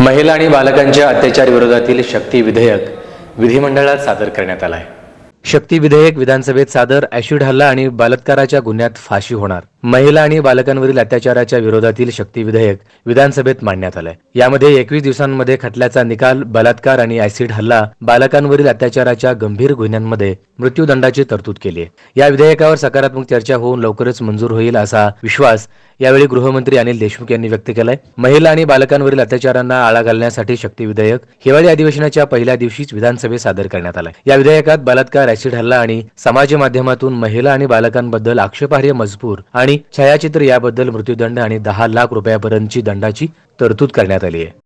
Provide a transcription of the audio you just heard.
महिला आणि बालकांच्या अत्याचार विरोधातील शक्ती विधेयक विधिमंडळात सादर करण्यात आलं आहे शक्ती विधेयक विधानसभेत सादर ऍसिड हल्ला आणि बलात्काराच्या गुन्ह्यात फाशी होणार महिला आणि बालकांवरील अत्याचाराच्या विरोधातील शक्ती विधेयक विधानसभेत मांडण्यात आलंय यामध्ये एकवीस दिवसांमध्ये खटल्याचा निकाल बलात्कार आणि ऍसिड हल्ला बालकांवरील अत्याचाराच्या गंभीर गुन्ह्यांमध्ये मृत्यूदंडाची तरतूद केली आहे या विधेयकावर सकारात्मक चर्चा होऊन लवकरच मंजूर होईल असा विश्वास यावेळी गृहमंत्री अनिल देशमुख यांनी व्यक्त केलाय महिला आणि बालकांवरील अत्याचारांना आळा घालण्यासाठी शक्ती विधेयक हिवाळी अधिवेशनाच्या पहिल्या दिवशीच विधानसभेत सादर करण्यात आलं या विधेयकात बलात्कार ऍसिड हल्ला आणि समाज माध्यमातून महिला आणि बालकांबद्दल आक्षेपार्ह मजबूर आणि छायाचित्र याबद्दल मृत्यूदंड आणि दहा लाख रुपयापर्यंतची दंडाची तरतूद करण्यात आली आहे